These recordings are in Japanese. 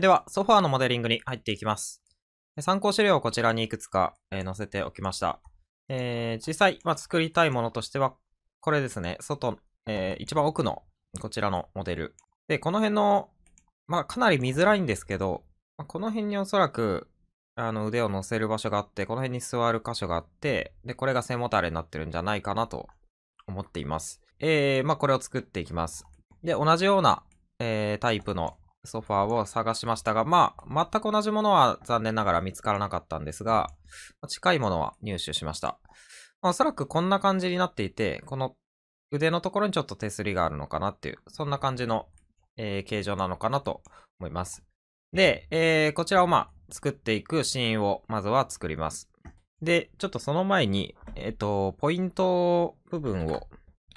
では、ソファーのモデリングに入っていきます。参考資料をこちらにいくつか、えー、載せておきました。えー、実際、まあ、作りたいものとしては、これですね、外、えー、一番奥のこちらのモデル。で、この辺の、まあ、かなり見づらいんですけど、まあ、この辺におそらく、あの、腕を乗せる場所があって、この辺に座る箇所があって、で、これが背もたれになってるんじゃないかなと思っています。えー、まあ、これを作っていきます。で、同じような、えー、タイプのソファーを探しましたが、まあ、全く同じものは残念ながら見つからなかったんですが、近いものは入手しました。まあ、おそらくこんな感じになっていて、この腕のところにちょっと手すりがあるのかなっていう、そんな感じの、えー、形状なのかなと思います。で、えー、こちらをまあ、作っていくシーンをまずは作ります。で、ちょっとその前に、えっ、ー、と、ポイント部分を、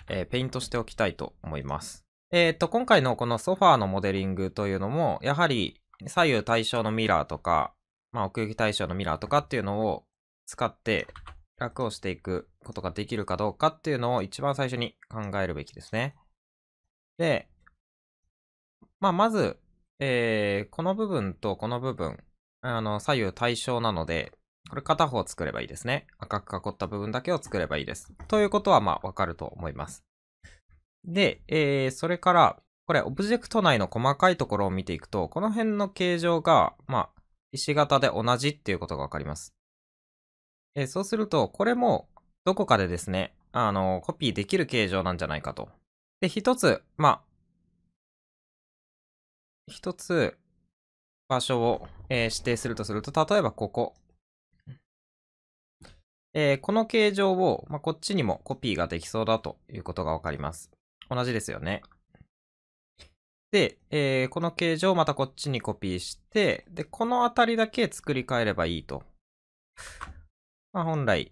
えー、ペイントしておきたいと思います。えっ、ー、と、今回のこのソファーのモデリングというのも、やはり左右対称のミラーとか、まあ、奥行き対称のミラーとかっていうのを使って楽をしていくことができるかどうかっていうのを一番最初に考えるべきですね。で、まあ、まず、えー、この部分とこの部分、あの、左右対称なので、これ片方作ればいいですね。赤く囲った部分だけを作ればいいです。ということは、まあ、わかると思います。で、えー、それから、これ、オブジェクト内の細かいところを見ていくと、この辺の形状が、まあ、石型で同じっていうことがわかります。えー、そうすると、これも、どこかでですね、あのー、コピーできる形状なんじゃないかと。で、一つ、まあ、一つ、場所を、えー、指定するとすると、例えばここ。えー、この形状を、まあ、こっちにもコピーができそうだということがわかります。同じですよね。で、えー、この形状をまたこっちにコピーして、で、このあたりだけ作り変えればいいと。まあ、本来、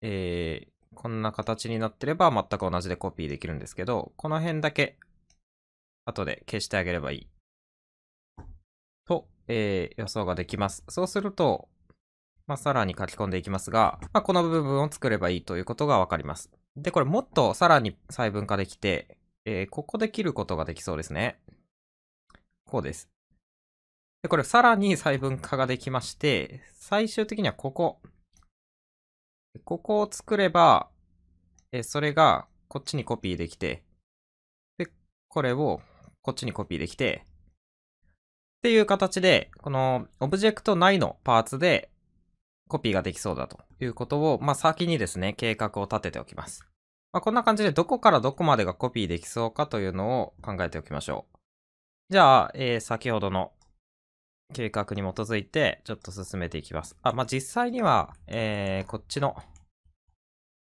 えー、こんな形になってれば全く同じでコピーできるんですけど、この辺だけ、後で消してあげればいい。と、えー、予想ができます。そうすると、まあ、さらに書き込んでいきますが、まあ、この部分を作ればいいということがわかります。で、これもっとさらに細分化できて、えー、ここで切ることができそうですね。こうです。で、これさらに細分化ができまして、最終的にはここ。ここを作れば、えそれがこっちにコピーできて、で、これをこっちにコピーできて、っていう形で、このオブジェクト内のパーツでコピーができそうだということを、まあ、先にですね、計画を立てておきます。まあ、こんな感じでどこからどこまでがコピーできそうかというのを考えておきましょう。じゃあ、えー、先ほどの計画に基づいて、ちょっと進めていきます。あ、まあ、実際には、えー、こっちの、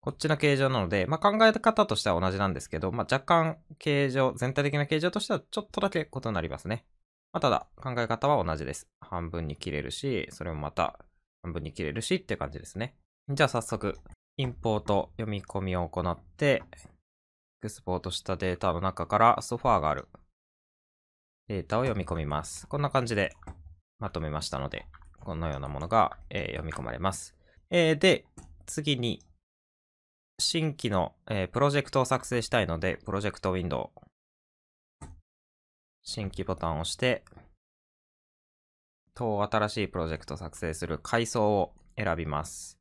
こっちの形状なので、まあ、考え方としては同じなんですけど、まあ、若干形状、全体的な形状としてはちょっとだけ異なりますね。まあ、ただ、考え方は同じです。半分に切れるし、それもまた半分に切れるしって感じですね。じゃあ早速、インポート読み込みを行って、エクスポートしたデータの中からソファーがあるデータを読み込みます。こんな感じでまとめましたので、このようなものが、えー、読み込まれます。えー、で、次に、新規の、えー、プロジェクトを作成したいので、プロジェクトウィンドウ、新規ボタンを押して、と新しいプロジェクト作成する階層を選びます。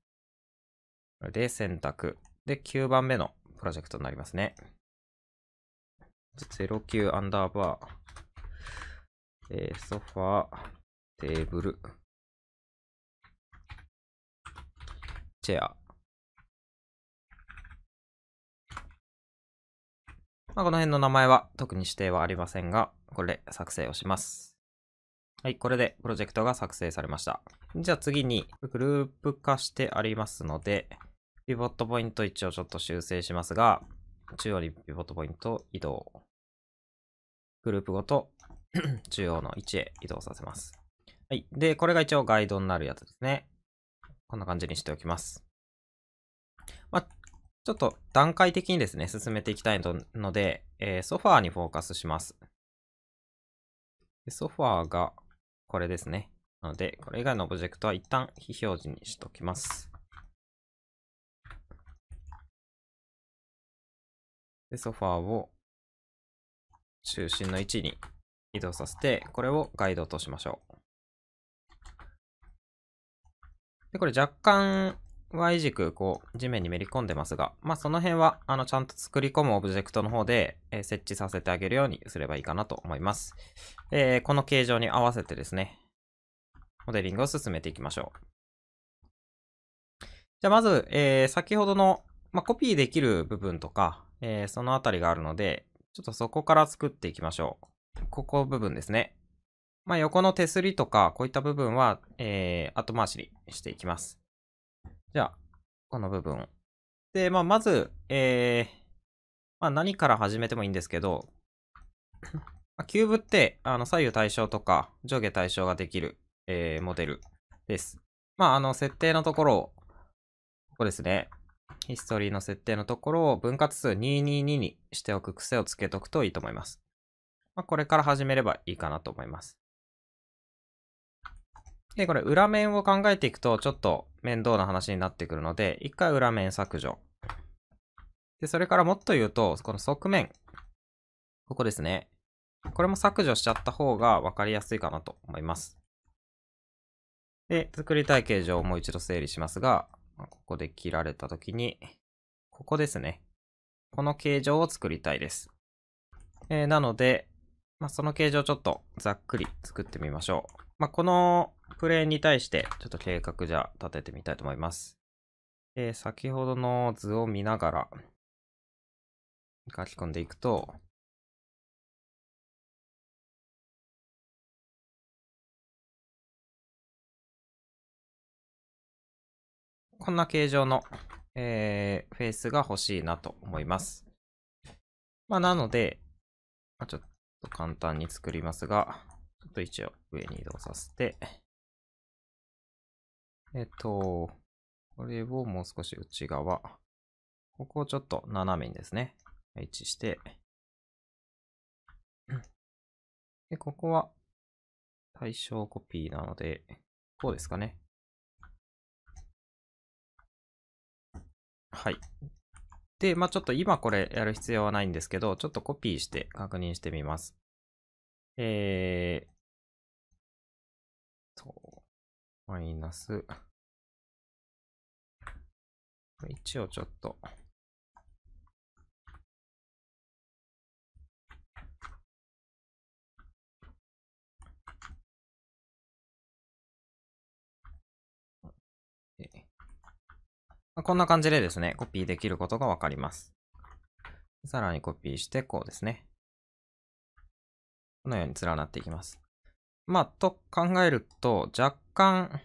これで選択。で、9番目のプロジェクトになりますね。09アンダーバー、えー、ソファー、テーブル、チェア。まあ、この辺の名前は特に指定はありませんが、これ作成をします。はい、これでプロジェクトが作成されました。じゃあ次に、グループ化してありますので、ピボットポイント1をちょっと修正しますが、中央にピボットポイント移動。グループごと 中央の位置へ移動させます。はい。で、これが一応ガイドになるやつですね。こんな感じにしておきます。まあ、ちょっと段階的にですね、進めていきたいので、えー、ソファーにフォーカスします。ソファーが、これですね。なので、これ以外のオブジェクトは一旦非表示にしときます。で、ソファーを中心の位置に移動させて、これをガイドとしましょう。で、これ若干 Y 軸、こう、地面にめり込んでますが、まあ、その辺は、あの、ちゃんと作り込むオブジェクトの方で、えー、設置させてあげるようにすればいいかなと思います。えー、この形状に合わせてですね、モデリングを進めていきましょう。じゃあ、まず、えー、先ほどの、まあ、コピーできる部分とか、えー、そのあたりがあるので、ちょっとそこから作っていきましょう。ここ部分ですね。まあ、横の手すりとか、こういった部分は、えー、後回しにしていきます。じゃあ、この部分。で、まあ、まず、えー、まあ、何から始めてもいいんですけど、キューブって、あの、左右対称とか、上下対称ができる、えー、モデルです。まあ、あの、設定のところを、ここですね。ヒストリーの設定のところを分割数222にしておく癖をつけとくといいと思います。まあ、これから始めればいいかなと思います。で、これ裏面を考えていくとちょっと面倒な話になってくるので、一回裏面削除。で、それからもっと言うと、この側面。ここですね。これも削除しちゃった方が分かりやすいかなと思います。で、作りたい形状をもう一度整理しますが、ここで切られた時に、ここですね。この形状を作りたいです。えー、なので、まあ、その形状ちょっとざっくり作ってみましょう。まあ、このプレーンに対してちょっと計画じゃ立ててみたいと思います。で、先ほどの図を見ながら書き込んでいくと、こんな形状の、えー、フェースが欲しいなと思います。まあ、なので、まあ、ちょっと簡単に作りますが、ちょっと一応上に移動させて、えっと、これをもう少し内側、ここをちょっと斜めにですね、配置して、で、ここは対象コピーなので、こうですかね。はい。で、まあちょっと今これやる必要はないんですけど、ちょっとコピーして確認してみます。えー、と、マイナス、1をちょっと、こんな感じでですね、コピーできることがわかります。さらにコピーして、こうですね。このように連なっていきます。まあ、と考えると、若干、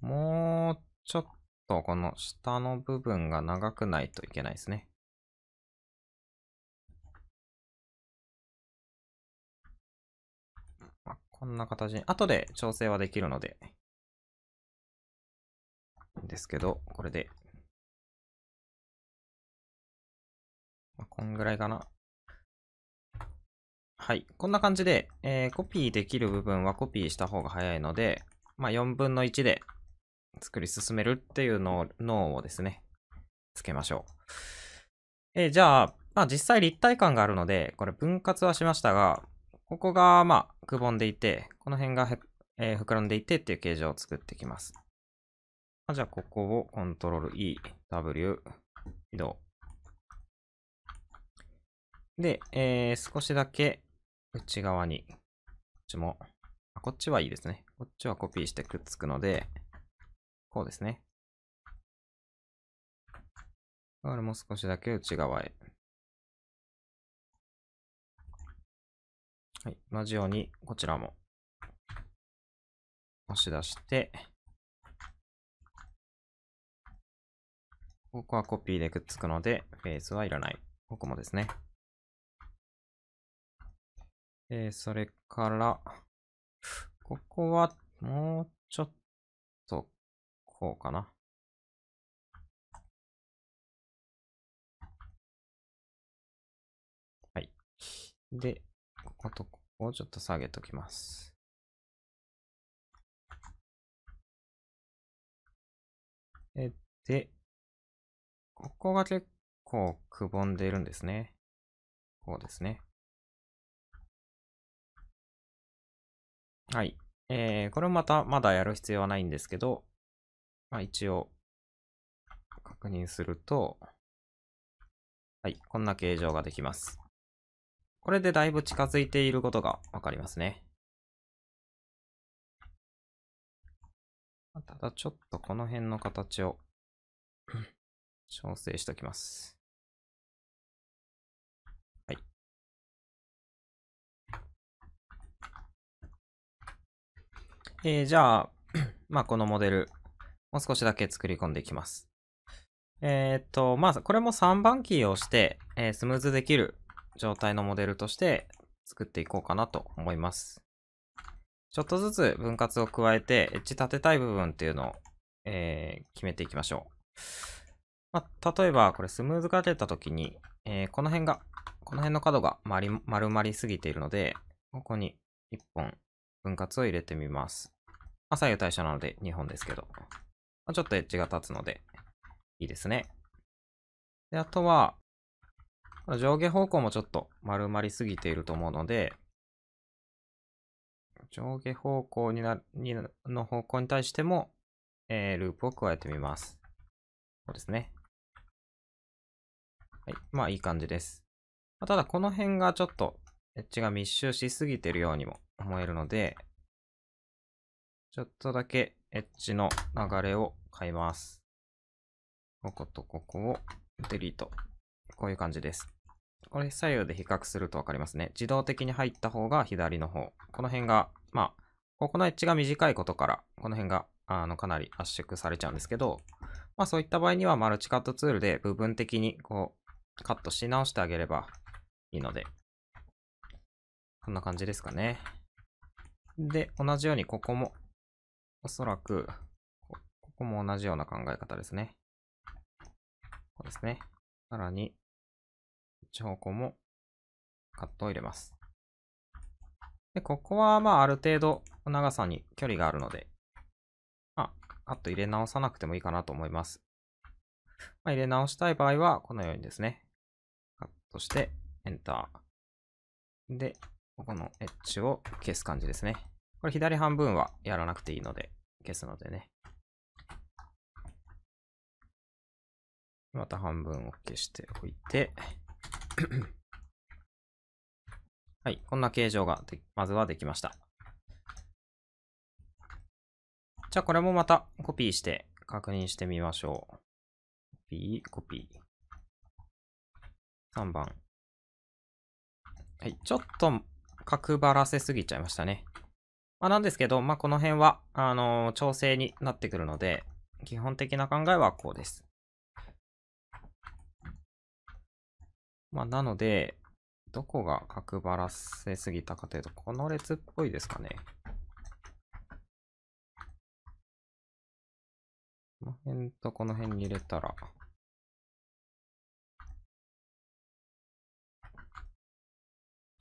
もうちょっとこの下の部分が長くないといけないですね。まあ、こんな形に、後で調整はできるので、ですけど、これで、まあ、こんぐらいかな。はい。こんな感じで、えー、コピーできる部分はコピーした方が早いので、まあ、4分の1で作り進めるっていうのを、脳をですね、つけましょう。えー、じゃあ、まあ、実際立体感があるので、これ分割はしましたが、ここが、まあ、くぼんでいて、この辺がへ、えー、膨らんでいてっていう形状を作ってきます。まあ、じゃあ、ここをコントロール E、W、移動。で、えー、少しだけ内側に、こっちも、あこっちはいいですね。こっちはコピーしてくっつくので、こうですね。だからもう少しだけ内側へ。はい。同じように、こちらも、押し出して、ここはコピーでくっつくので、フェーズはいらない。ここもですね。えー、それから、ここは、もうちょっと、こうかな。はい。で、こことここをちょっと下げときます。え、で、ここが結構くぼんでいるんですね。こうですね。はい。えー、これもまた、まだやる必要はないんですけど、まあ一応、確認すると、はい、こんな形状ができます。これでだいぶ近づいていることがわかりますね。ただちょっとこの辺の形を調整しときます。えー、じゃあ、まあ、このモデル、もう少しだけ作り込んでいきます。えっ、と、まあ、これも3番キーをして、えー、スムーズできる状態のモデルとして作っていこうかなと思います。ちょっとずつ分割を加えて、エッジ立てたい部分っていうのを、えー、決めていきましょう。まあ、例えば、これスムーズ化出た時に、えー、この辺が、この辺の角が丸まりすぎているので、ここに1本分割を入れてみます。まあ、左右対称なので2本ですけど、まあ、ちょっとエッジが立つので、いいですね。で、あとは、上下方向もちょっと丸まりすぎていると思うので、上下方向になにの方向に対しても、えー、ループを加えてみます。そうですね。はい。まあ、いい感じです。まあ、ただ、この辺がちょっと、エッジが密集しすぎてるようにも思えるので、ちょっとだけエッジの流れを変えます。こことここをデリート。こういう感じです。これ左右で比較するとわかりますね。自動的に入った方が左の方。この辺が、まあ、ここのエッジが短いことから、この辺が、あの、かなり圧縮されちゃうんですけど、まあそういった場合にはマルチカットツールで部分的にこう、カットし直してあげればいいので、こんな感じですかね。で、同じようにここもおそらく、ここも同じような考え方ですね。こうですね。さらに、一方向もカットを入れます。で、ここは、まあ、ある程度、長さに距離があるので、まあ、カット入れ直さなくてもいいかなと思います。まあ、入れ直したい場合は、このようにですね、カットして、エンター。で、ここのエッジを消す感じですね。これ左半分はやらなくていいので、消すのでね。また半分を消しておいて はい、こんな形状がまずはできました。じゃあこれもまたコピーして確認してみましょう。コピー、コピー。3番。はい、ちょっと角張らせすぎちゃいましたね。まあ、なんですけど、まあ、この辺は、あのー、調整になってくるので、基本的な考えはこうです。まあ、なので、どこが角張らせすぎたかというと、この列っぽいですかね。この辺とこの辺に入れたら、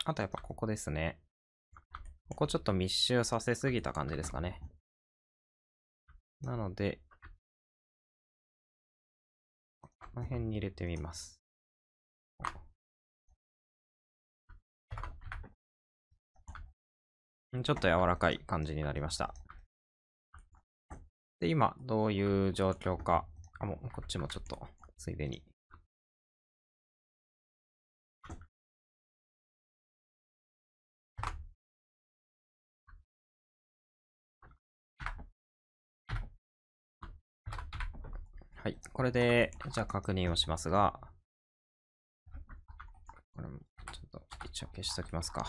あとやっぱここですね。ここちょっと密集させすぎた感じですかね。なので、この辺に入れてみます。ちょっと柔らかい感じになりました。で、今、どういう状況か。あ、もう、こっちもちょっと、ついでにはい。これで、じゃあ確認をしますが、これもちょっと一応消しときますか。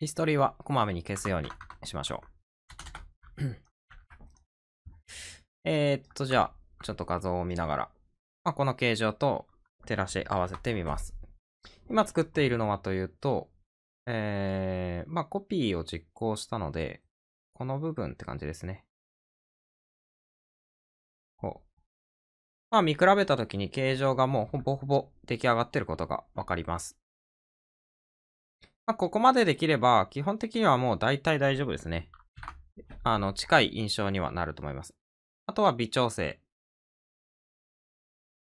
ヒストリーはこまめに消すようにしましょう。えっと、じゃあ、ちょっと画像を見ながら、まあ、この形状と照らし合わせてみます。今作っているのはというと、えー、まあ、コピーを実行したので、この部分って感じですね。こう。まあ、見比べたときに形状がもうほぼほぼ出来上がってることがわかります。まあ、ここまでできれば、基本的にはもう大体大丈夫ですね。あの、近い印象にはなると思います。あとは微調整。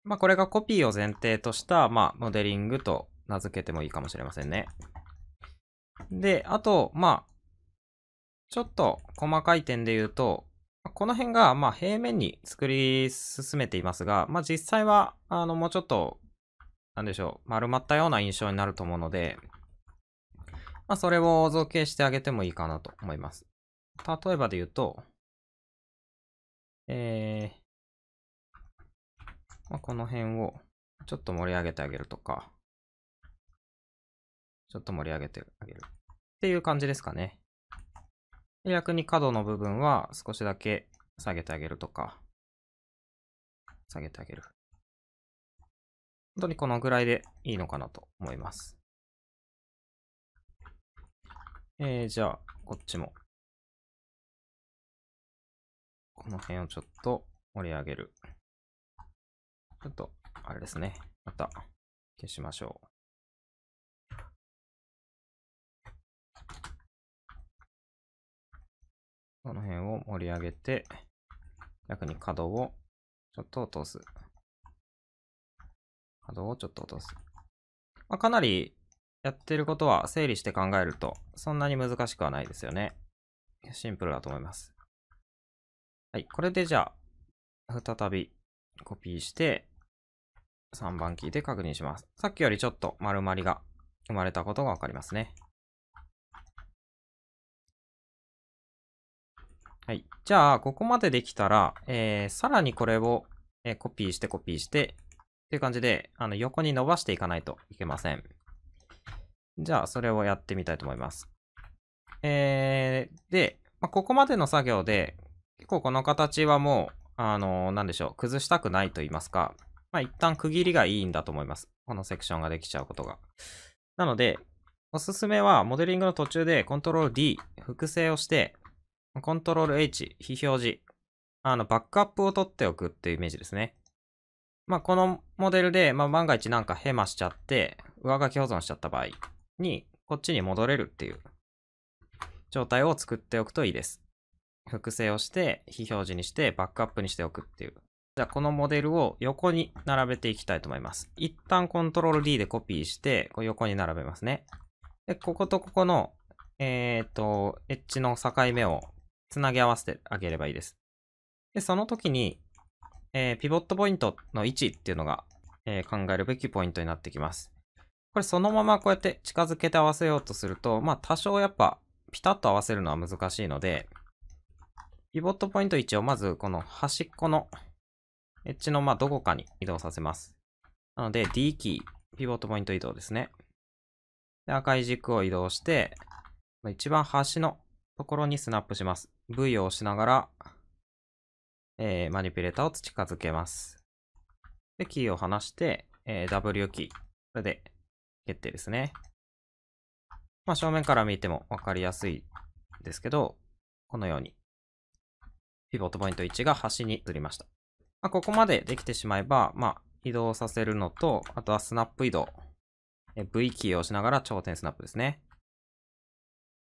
まあ、これがコピーを前提とした、まあ、モデリングと名付けてもいいかもしれませんね。で、あと、まあ、ちょっと細かい点で言うと、この辺が、まあ、平面に作り進めていますが、まあ、実際は、あの、もうちょっと、なんでしょう、丸まったような印象になると思うので、まあ、それを造形してあげてもいいかなと思います。例えばで言うと、えー、まあ、この辺をちょっと盛り上げてあげるとか、ちょっと盛り上げてあげる。っていう感じですかね。逆に角の部分は少しだけ下げてあげるとか、下げてあげる。本当にこのぐらいでいいのかなと思います。えー、じゃあ、こっちも。この辺をちょっと盛り上げる。ちょっと、あれですね。また消しましょう。この辺を盛り上げて、逆に角をちょっと落とす。角をちょっと落とす。まあ、かなりやってることは整理して考えると、そんなに難しくはないですよね。シンプルだと思います。はい、これでじゃあ、再びコピーして、3番キーで確認します。さっきよりちょっと丸まりが生まれたことがわかりますね。はい。じゃあ、ここまでできたら、えー、さらにこれを、えー、コピーしてコピーして、っていう感じで、あの、横に伸ばしていかないといけません。じゃあ、それをやってみたいと思います。えー、で、まあ、ここまでの作業で、結構この形はもう、あのー、なんでしょう、崩したくないと言いますか、まあ、一旦区切りがいいんだと思います。このセクションができちゃうことが。なので、おすすめは、モデリングの途中で Ctrl D、複製をして、コントロール H、非表示。あの、バックアップを取っておくっていうイメージですね。まあ、このモデルで、まあ、万が一なんかヘマしちゃって、上書き保存しちゃった場合に、こっちに戻れるっていう状態を作っておくといいです。複製をして、非表示にして、バックアップにしておくっていう。じゃあ、このモデルを横に並べていきたいと思います。一旦コントロール D でコピーして、こう横に並べますね。で、こことここの、えっ、ー、と、エッジの境目をつなぎ合わせてあげればいいです。で、その時に、えー、ピボットポイントの位置っていうのが、えー、考えるべきポイントになってきます。これそのままこうやって近づけて合わせようとすると、まあ多少やっぱピタッと合わせるのは難しいので、ピボットポイント位置をまずこの端っこのエッジのまどこかに移動させます。なので D キー、ピボットポイント移動ですね。で赤い軸を移動して、一番端のところにスナップします。V を押しながら、えー、マニピュレーターを近づけます。で、キーを離して、えー、W キー。これで決定ですね。まあ、正面から見ても分かりやすいですけど、このように、ピボットポイント1が端に移りました。まあ、ここまでできてしまえば、まあ、移動させるのと、あとはスナップ移動。え V キーを押しながら頂点スナップですね。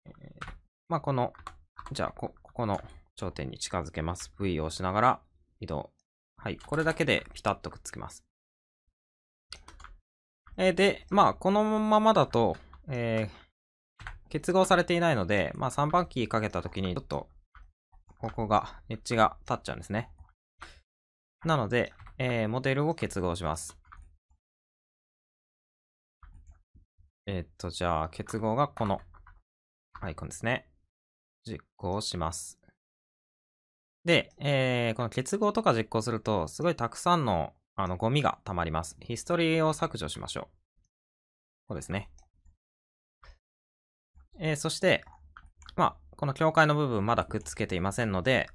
えーまあ、この、じゃあこ、ここの頂点に近づけます。V を押しながら移動。はい。これだけでピタッとくっつきます。えー、で、まあ、このままだと、えー、結合されていないので、まあ、3番キーかけたときに、ちょっと、ここが、エッジが立っちゃうんですね。なので、えー、モデルを結合します。えっと、じゃあ、結合がこのアイコンですね。実行します。で、えー、この結合とか実行すると、すごいたくさんの、あの、ゴミが溜まります。ヒストリーを削除しましょう。こうですね。えー、そして、まあ、この境界の部分まだくっつけていませんので、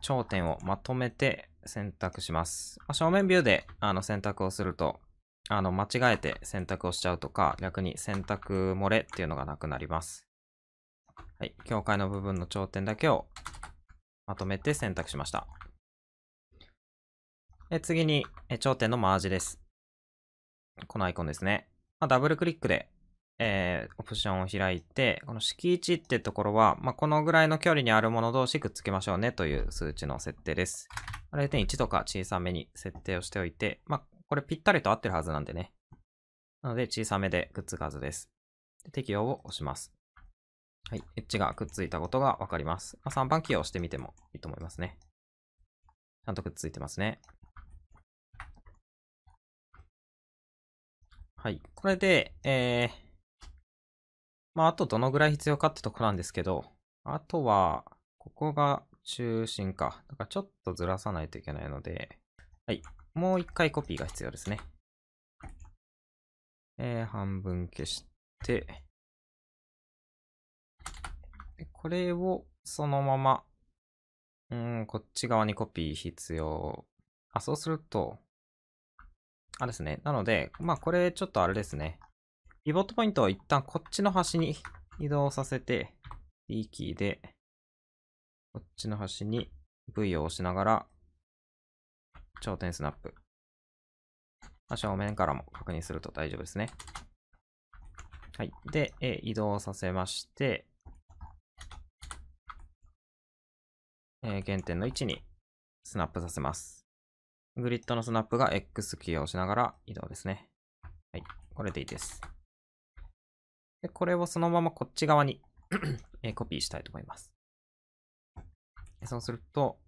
頂点をまとめて選択します。まあ、正面ビューであの選択をすると、あの、間違えて選択をしちゃうとか、逆に選択漏れっていうのがなくなります。はい、境界の部分の頂点だけをまとめて選択しました。え次にえ、頂点のマージです。このアイコンですね。まあ、ダブルクリックで、えー、オプションを開いて、この敷地ってところは、まあ、このぐらいの距離にあるもの同士くっつけましょうねという数値の設定です。0.1とか小さめに設定をしておいて、まあ、これぴったりと合ってるはずなんでね。なので、小さめでくっつくはずです。で適用を押します。はい、エッジがくっついたことがわかります。まあ、3番キーを押してみてもいいと思いますね。ちゃんとくっついてますね。はい、これで、えー、まあ、あとどのぐらい必要かってとこなんですけど、あとは、ここが中心か。だからちょっとずらさないといけないので、はい。もう一回コピーが必要ですね。えー、半分消して、で、これをそのまま、うん、こっち側にコピー必要。あ、そうすると、あれですね。なので、まあこれちょっとあれですね。ピボットポイントを一旦こっちの端に移動させて、D キーで、こっちの端に V を押しながら、頂点スナップ。正面からも確認すると大丈夫ですね。はい。で、え移動させまして、えー、原点の位置にスナップさせます。グリッドのスナップが X キーを押しながら移動ですね。はい。これでいいです。でこれをそのままこっち側に えー、コピーしたいと思います。そうすると、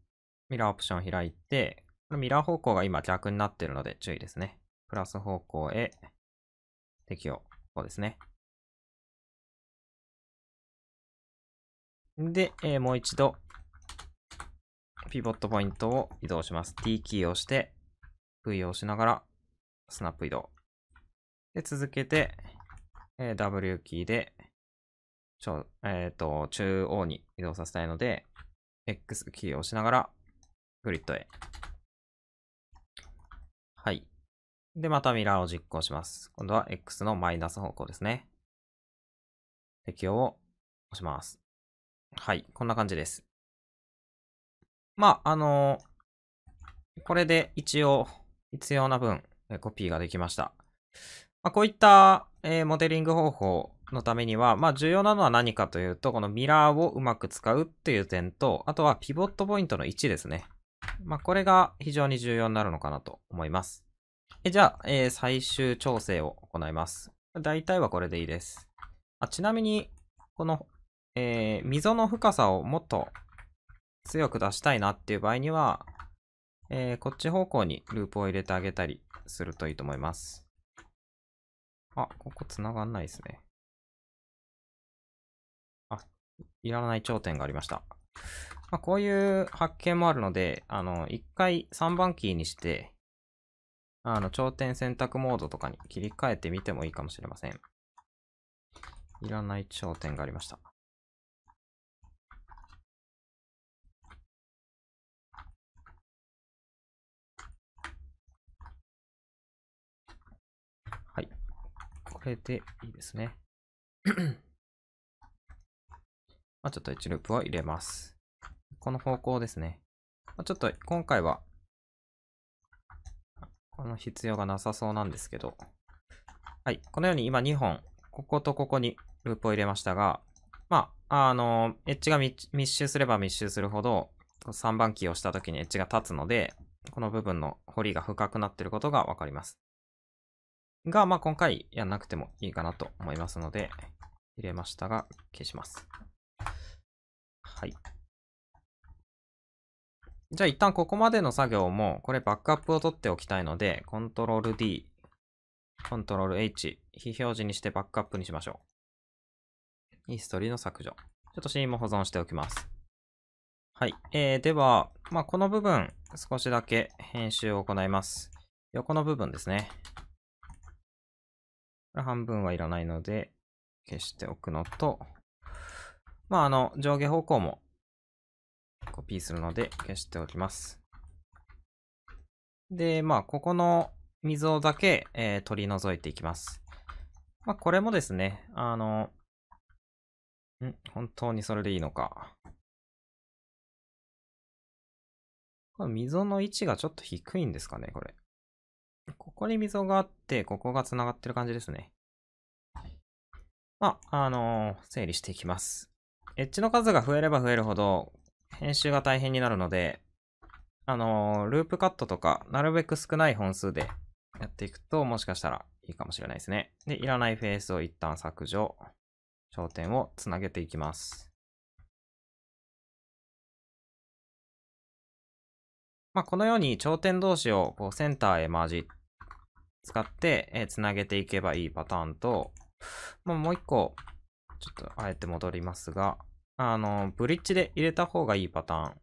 ミラーオプションを開いて、このミラー方向が今逆になってるので注意ですね。プラス方向へ適用。こうですね。で、えー、もう一度ピボットポイントを移動します。T キーを押して、V を押しながら、スナップ移動。で、続けて、え W キーで、ちょ、えっ、ー、と、中央に移動させたいので、X キーを押しながら、グリッドへ。はい。で、またミラーを実行します。今度は X のマイナス方向ですね。適用を押します。はい。こんな感じです。まあ、あのー、これで一応必要な分、コピーができました。まあ、こういった、えー、モデリング方法のためには、まあ、重要なのは何かというと、このミラーをうまく使うっていう点と、あとはピボットポイントの位置ですね。まあ、これが非常に重要になるのかなと思います。えじゃあ、えー、最終調整を行います。大体はこれでいいです。あちなみに、この、えー、溝の深さをもっと強く出したいなっていう場合には、えー、こっち方向にループを入れてあげたりするといいと思います。あ、ここ繋がんないですね。あ、いらない頂点がありました。まあ、こういう発見もあるので、あの、一回3番キーにして、あの、頂点選択モードとかに切り替えてみてもいいかもしれません。いらない頂点がありました。変えていいですね。まあ、ちょっと1ループを入れます。この方向ですね。まあ、ちょっと今回は、この必要がなさそうなんですけど、はい、このように今2本、こことここにループを入れましたが、まあ、あの、エッジが密集すれば密集するほど、3番キーをした時にエッジが立つので、この部分の彫りが深くなっていることがわかります。が、まあ、今回やんなくてもいいかなと思いますので、入れましたが、消します。はい。じゃあ一旦ここまでの作業も、これバックアップを取っておきたいので、コントロール D、コントロール H、非表示にしてバックアップにしましょう。インストリーの削除。ちょっとシーンも保存しておきます。はい。えー、では、まあ、この部分、少しだけ編集を行います。横の部分ですね。半分はいらないので、消しておくのと、まあ、あの、上下方向もコピーするので消しておきます。で、まあ、ここの溝だけ、えー、取り除いていきます。まあ、これもですね、あの、ん本当にそれでいいのか。この溝の位置がちょっと低いんですかね、これ。ここに溝があって、ここが繋がってる感じですね。まあ、あのー、整理していきます。エッジの数が増えれば増えるほど、編集が大変になるので、あのー、ループカットとか、なるべく少ない本数でやっていくと、もしかしたらいいかもしれないですね。で、いらないフェースを一旦削除。焦点をつなげていきます。まあ、このように頂点同士をこうセンターへ交じ使って、えー、げていけばいいパターンと、まあ、もう一個、ちょっとあえて戻りますが、あの、ブリッジで入れた方がいいパターン。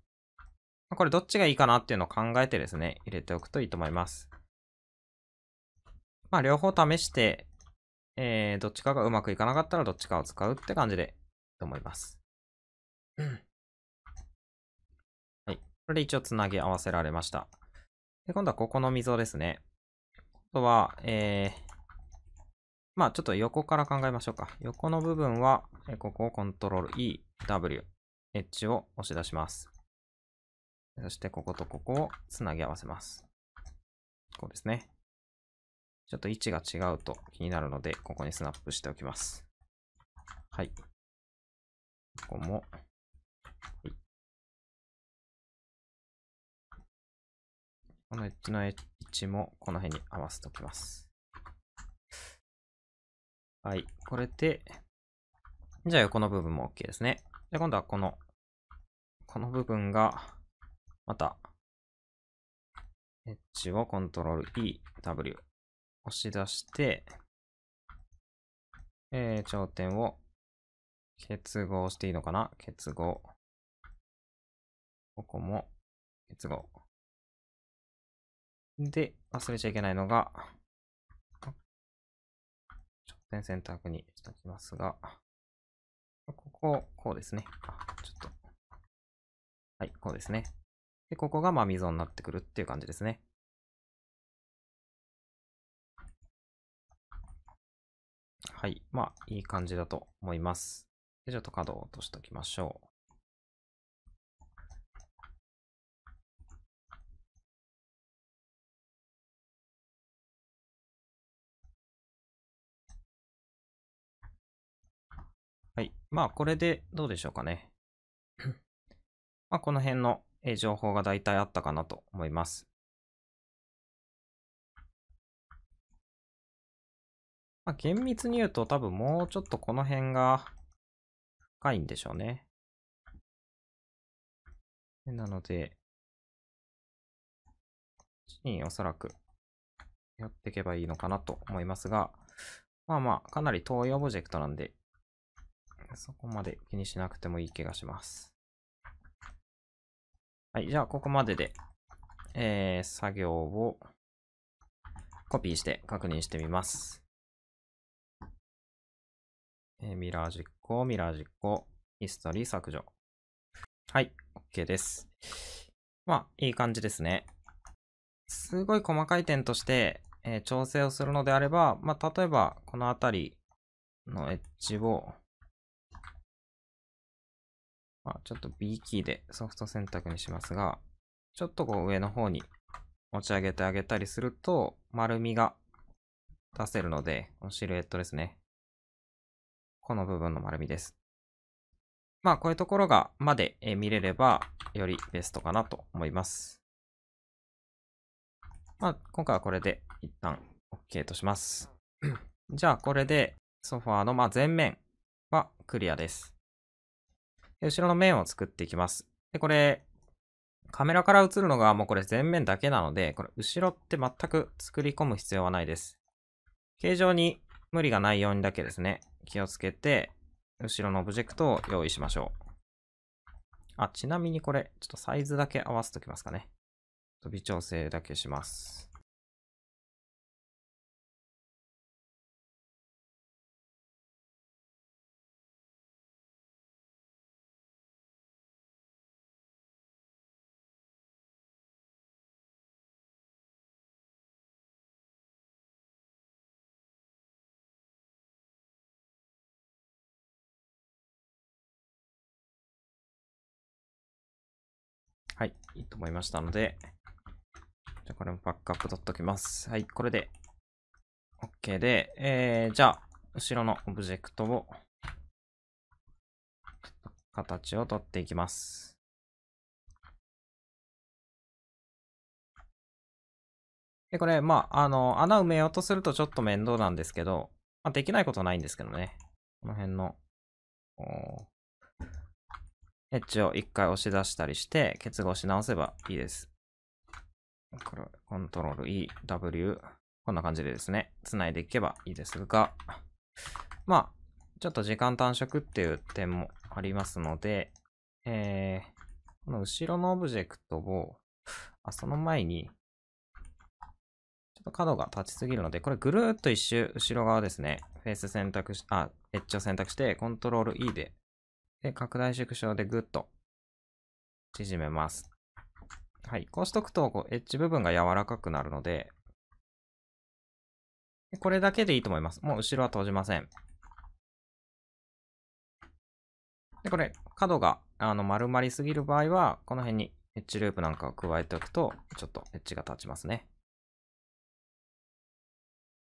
これどっちがいいかなっていうのを考えてですね、入れておくといいと思います。まあ、両方試して、えー、どっちかがうまくいかなかったらどっちかを使うって感じで、と思います。はい。これで一応つなぎ合わせられました。で、今度はここの溝ですね。とは、えー、まあちょっと横から考えましょうか。横の部分は、えここをコントロール E、W、エッジを押し出します。そしてこことここをつなぎ合わせます。こうですね。ちょっと位置が違うと気になるので、ここにスナップしておきます。はい。ここも、はい、このエッジのエッちもこの辺に合わせておきます。はい。これで、じゃあ横の部分も OK ですね。じゃあ今度はこの、この部分が、また、エッジをコントロール E、W 押し出して、えー、頂点を結合していいのかな結合。ここも結合。で、忘れちゃいけないのが、直点選択にしておきますが、ここ、こうですね。あ、ちょっと。はい、こうですね。で、ここがまあ溝になってくるっていう感じですね。はい。まあ、いい感じだと思います。で、ちょっと角を落としておきましょう。はい。まあ、これでどうでしょうかね。まあ、この辺の情報が大体あったかなと思います。まあ、厳密に言うと多分もうちょっとこの辺が深いんでしょうね。なので、おそらくやっていけばいいのかなと思いますが、まあまあ、かなり遠いオブジェクトなんで、そこまで気にしなくてもいい気がします。はい、じゃあここまでで、えー、作業をコピーして確認してみます。えー、ミラー実行、ミラー実行、ヒストリー削除。はい、OK です。まあ、いい感じですね。すごい細かい点として、えー、調整をするのであれば、まあ、例えば、このあたりのエッジを、まあ、ちょっと B キーでソフト選択にしますが、ちょっとこう上の方に持ち上げてあげたりすると、丸みが出せるので、このシルエットですね。この部分の丸みです。まあ、こういうところが、まで見れれば、よりベストかなと思います。まあ、今回はこれで一旦 OK とします。じゃあ、これでソファーの、まあ、前面はクリアです。後ろの面を作っていきます。で、これ、カメラから映るのがもうこれ前面だけなので、これ後ろって全く作り込む必要はないです。形状に無理がないようにだけですね、気をつけて、後ろのオブジェクトを用意しましょう。あ、ちなみにこれ、ちょっとサイズだけ合わせときますかね。微調整だけします。はい、いいと思いましたので、じゃこれもバックアップ取っときます。はい、これで OK で、えー、じゃあ、後ろのオブジェクトを、形を取っていきます。で、これ、まあ、あの、穴埋めようとするとちょっと面倒なんですけど、まあ、できないことないんですけどね。この辺の、おエッジを一回押し出したりして、結合し直せばいいです。これ、コントロール E、W、こんな感じでですね、繋いでいけばいいですが、まあ、ちょっと時間短縮っていう点もありますので、えー、この後ろのオブジェクトを、あ、その前に、ちょっと角が立ちすぎるので、これぐるーっと一周後ろ側ですね、フェース選択し、あ、エッジを選択して、コントロール E でで、拡大縮小でぐっと縮めます。はい。こうしとくと、こう、エッジ部分が柔らかくなるので、これだけでいいと思います。もう後ろは閉じません。で、これ、角が、あの、丸まりすぎる場合は、この辺にエッジループなんかを加えておくと、ちょっとエッジが立ちますね。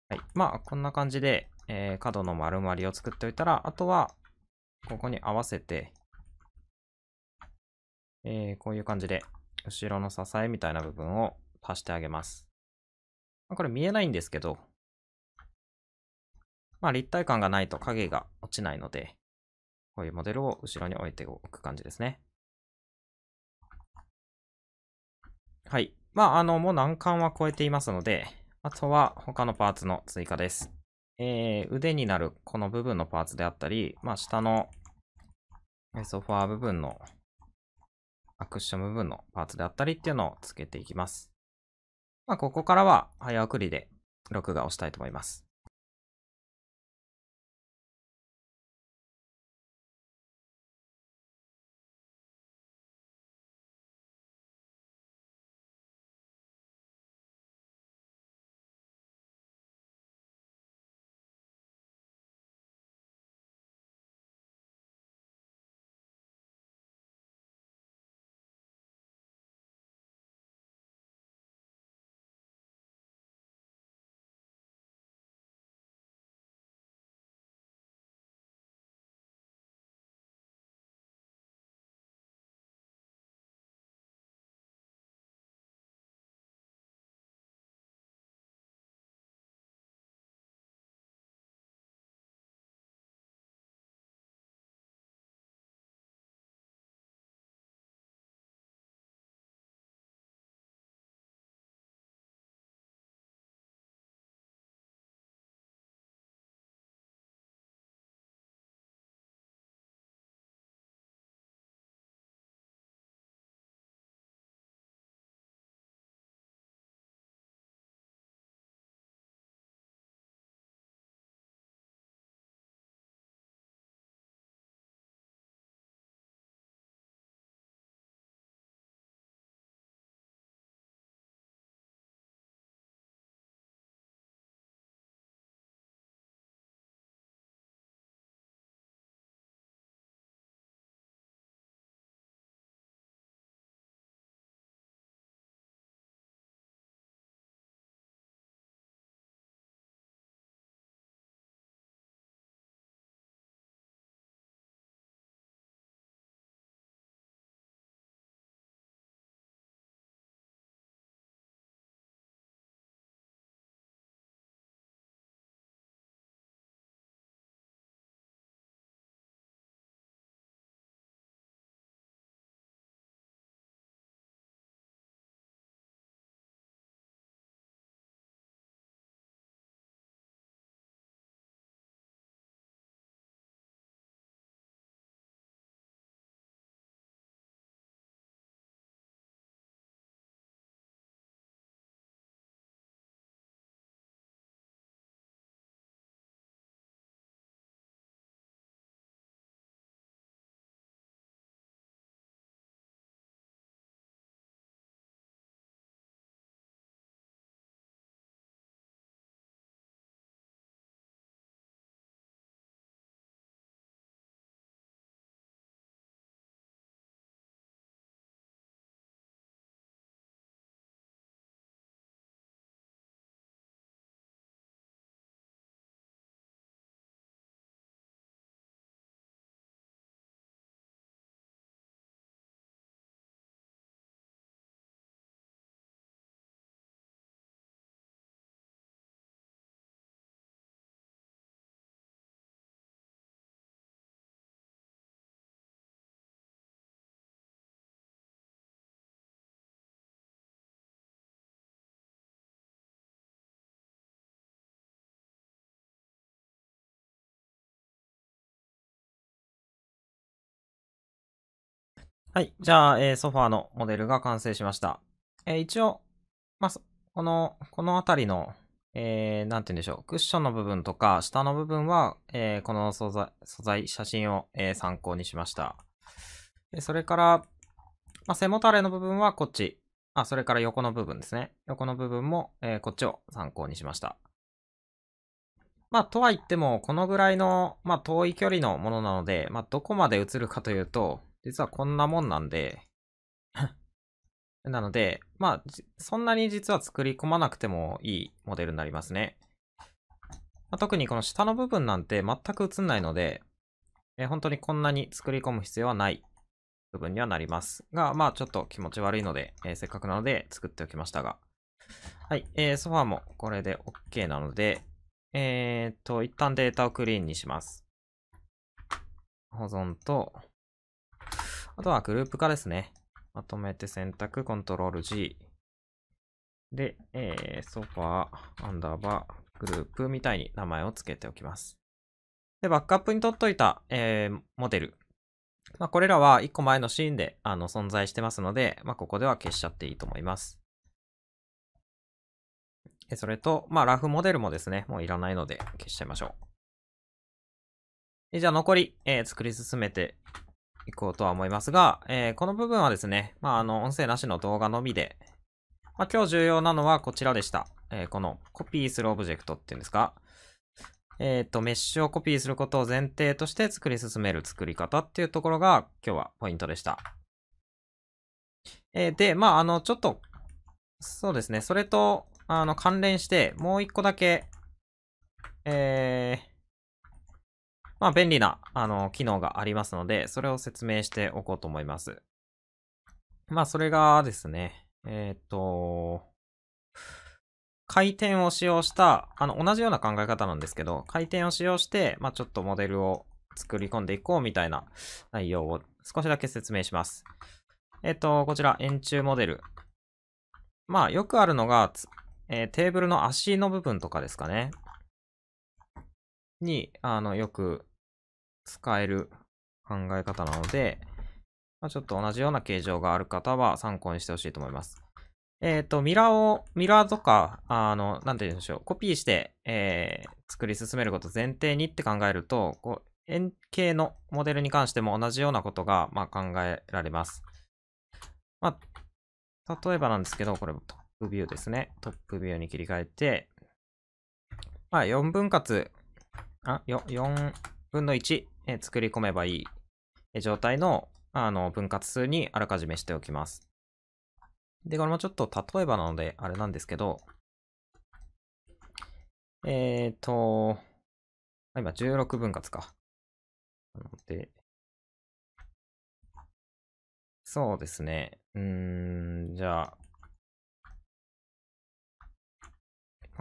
はい。まあ、こんな感じで、えー、角の丸まりを作っておいたら、あとは、ここに合わせて、えー、こういう感じで、後ろの支えみたいな部分を足してあげます。まこれ見えないんですけど、まあ立体感がないと影が落ちないので、こういうモデルを後ろに置いておく感じですね。はい。まあ、あの、もう難関は超えていますので、あとは他のパーツの追加です。えー、腕になるこの部分のパーツであったり、まあ、下のソファー部分のアクッション部分のパーツであったりっていうのをつけていきます。まあ、ここからは早送りで録画をしたいと思います。はい。じゃあ、えー、ソファーのモデルが完成しました。えー、一応、まあ、この、このあたりの、えー、なんて言うんでしょう。クッションの部分とか、下の部分は、えー、この素材、素材、写真を、えー、参考にしました。それから、まあ、背もたれの部分はこっち。あ、それから横の部分ですね。横の部分も、えー、こっちを参考にしました。まあ、とは言っても、このぐらいの、まあ、遠い距離のものなので、まあ、どこまで映るかというと、実はこんなもんなんで なので、まあ、そんなに実は作り込まなくてもいいモデルになりますね。まあ、特にこの下の部分なんて全く映んないので、えー、本当にこんなに作り込む必要はない部分にはなりますが、まあちょっと気持ち悪いので、えー、せっかくなので作っておきましたが。はい、えー、ソファーもこれで OK なので、えー、っと、一旦データをクリーンにします。保存と、あとはグループ化ですね。まとめて選択、コントロール G。で、えー、ソファー、アンダーバー、グループみたいに名前を付けておきます。で、バックアップに取っといた、えー、モデル。まあ、これらは1個前のシーンであの存在してますので、まあ、ここでは消しちゃっていいと思います。それと、まあ、ラフモデルもですね、もういらないので消しちゃいましょう。じゃあ残り、えー、作り進めていこうとは思いますが、えー、この部分はですね、まあ、あの、音声なしの動画のみで、まあ、今日重要なのはこちらでした。えー、このコピーするオブジェクトっていうんですか。えっ、ー、と、メッシュをコピーすることを前提として作り進める作り方っていうところが今日はポイントでした。えー、で、まあ、あの、ちょっと、そうですね、それと、あの、関連して、もう一個だけ、えー、まあ、便利な、あの、機能がありますので、それを説明しておこうと思います。まあ、それがですね、えっ、と、回転を使用した、あの、同じような考え方なんですけど、回転を使用して、まあ、ちょっとモデルを作り込んでいこうみたいな内容を少しだけ説明します。えっ、ー、と、こちら、円柱モデル。まあ、よくあるのが、えー、テーブルの足の部分とかですかね。に、あの、よく使える考え方なので、まあ、ちょっと同じような形状がある方は参考にしてほしいと思います。えっ、ー、と、ミラーを、ミラーとか、あの、なんて言うんでしょう、コピーして、えー、作り進めること前提にって考えると、こう、円形のモデルに関しても同じようなことが、まあ、考えられます。まあ、例えばなんですけど、これトップビューですね。トップビューに切り替えて、まあ、4分割、あ、4分の1え作り込めばいい状態のあの分割数にあらかじめしておきます。で、これもちょっと例えばなのであれなんですけど、えっ、ー、と、今16分割か。なので、そうですね。うん、じゃあ、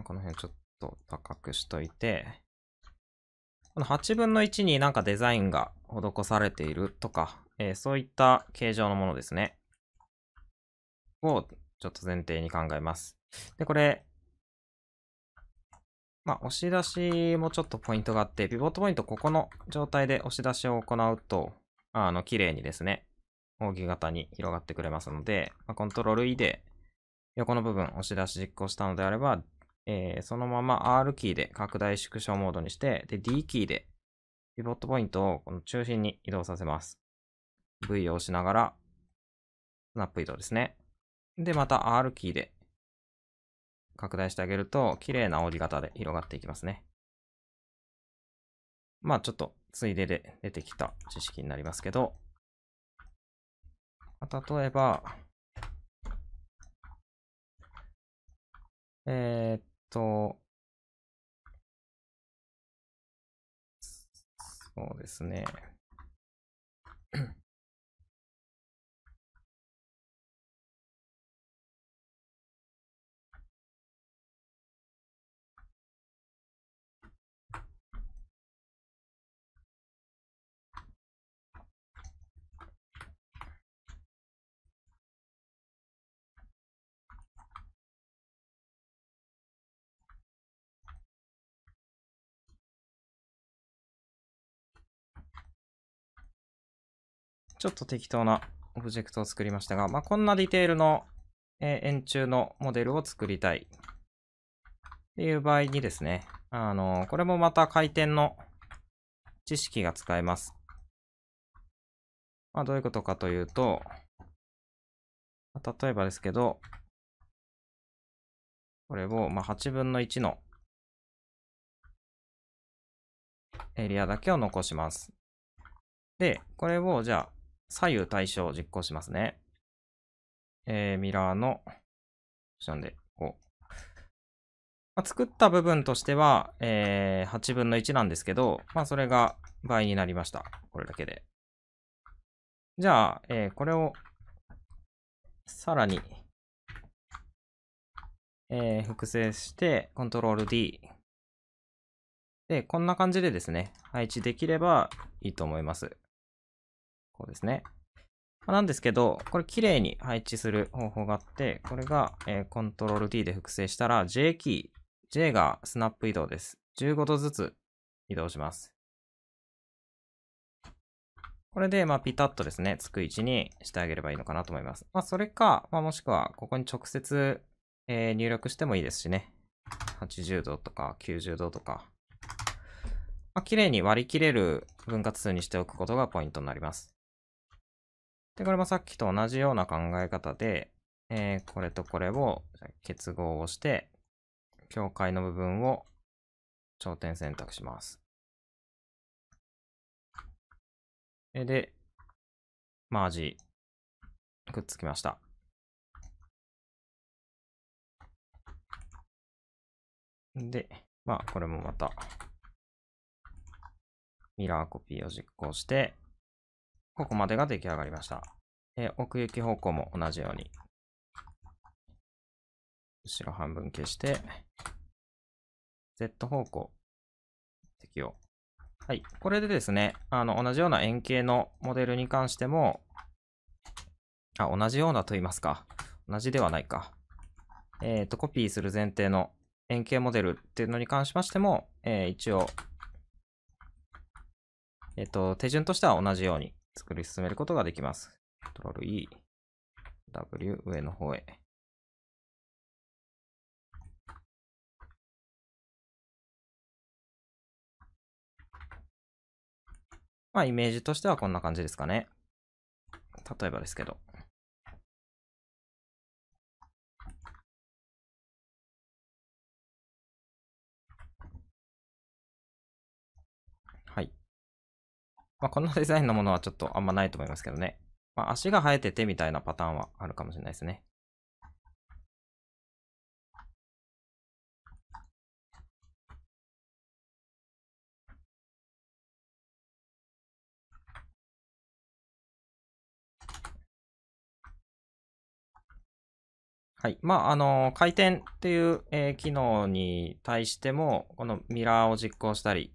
この辺ちょっと高くしといて、この8分の1になんかデザインが施されているとか、えー、そういった形状のものですね。をちょっと前提に考えます。で、これ、まあ、押し出しもちょっとポイントがあって、ピボットポイントここの状態で押し出しを行うと、あの、綺麗にですね、扇形に広がってくれますので、まあ、コントロール E で横の部分押し出し実行したのであれば、えー、そのまま R キーで拡大縮小モードにして、で、D キーでピボットポイントをこの中心に移動させます。V を押しながら、スナップ移動ですね。で、また R キーで拡大してあげると、綺麗な OD 型で広がっていきますね。まあちょっと、ついでで出てきた知識になりますけど、例えば、えー、っと、そうですね。ちょっと適当なオブジェクトを作りましたが、まあ、こんなディテールの、え円柱のモデルを作りたい。っていう場合にですね、あのこれもまた回転の知識が使えます。まあ、どういうことかというと、例えばですけど、これを、ま8分の1のエリアだけを残します。で、これをじゃあ、左右対称を実行しますね。えー、ミラーの、なんで、こう。まあ、作った部分としては、えー、8分の1なんですけど、まあ、それが倍になりました。これだけで。じゃあ、えー、これを、さらに、えー、複製して、コントロール D。で、こんな感じでですね、配置できればいいと思います。こうですね。まあ、なんですけど、これ綺麗に配置する方法があって、これが、えー、Ctrl-D で複製したら J キー、J がスナップ移動です。15度ずつ移動します。これで、まあ、ピタッとですね、つく位置にしてあげればいいのかなと思います。まあ、それか、まあ、もしくは、ここに直接、えー、入力してもいいですしね。80度とか90度とか。まあ、綺麗に割り切れる分割数にしておくことがポイントになります。で、これもさっきと同じような考え方で、えー、これとこれを結合をして、境界の部分を頂点選択します。で、マージ、くっつきました。で、まあ、これもまた、ミラーコピーを実行して、ここまでが出来上がりました。えー、奥行き方向も同じように、後ろ半分消して、Z 方向、適用。はい。これでですね、あの、同じような円形のモデルに関しても、あ、同じようなと言いますか。同じではないか。えっ、ー、と、コピーする前提の円形モデルっていうのに関しましても、えー、一応、えっ、ー、と、手順としては同じように作り進めることができます。Ctrl E、W 上の方へ。まあ、イメージとしてはこんな感じですかね。例えばですけど。まあ、このデザインのものはちょっとあんまないと思いますけどね。まあ、足が生えててみたいなパターンはあるかもしれないですね。はい。まあ、あの、回転っていう、えー、機能に対しても、このミラーを実行したり、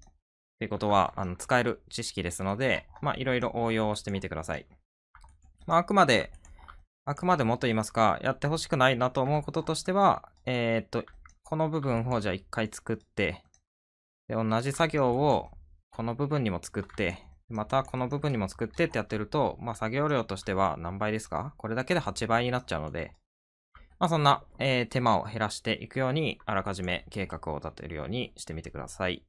っていうことは、あの、使える知識ですので、まあ、いろいろ応用してみてください。まあ、あくまで、あくまでもと言いますか、やってほしくないなと思うこととしては、えー、っと、この部分をじゃあ一回作って、で、同じ作業をこの部分にも作って、またこの部分にも作ってってやってると、まあ、作業量としては何倍ですかこれだけで8倍になっちゃうので、まあ、そんな、えー、手間を減らしていくように、あらかじめ計画を立てるようにしてみてください。